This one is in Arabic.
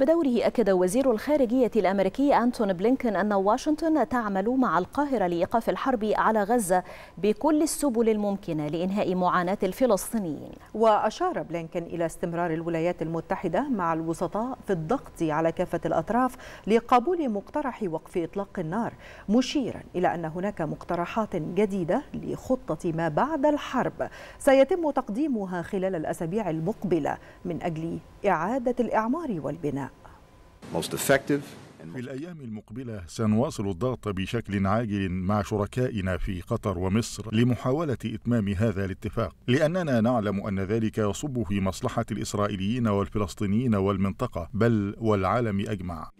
بدوره أكد وزير الخارجية الأمريكي أنتون بلينكن أن واشنطن تعمل مع القاهرة لإيقاف الحرب على غزة بكل السبل الممكنة لإنهاء معاناة الفلسطينيين وأشار بلينكن إلى استمرار الولايات المتحدة مع الوسطاء في الضغط على كافة الأطراف لقبول مقترح وقف إطلاق النار مشيرا إلى أن هناك مقترحات جديدة لخطة ما بعد الحرب سيتم تقديمها خلال الأسابيع المقبلة من أجل إعادة الإعمار والبناء في الأيام المقبلة سنواصل الضغط بشكل عاجل مع شركائنا في قطر ومصر لمحاولة إتمام هذا الاتفاق، لأننا نعلم أن ذلك يصب في مصلحة الإسرائيليين والفلسطينيين والمنطقة بل والعالم أجمع.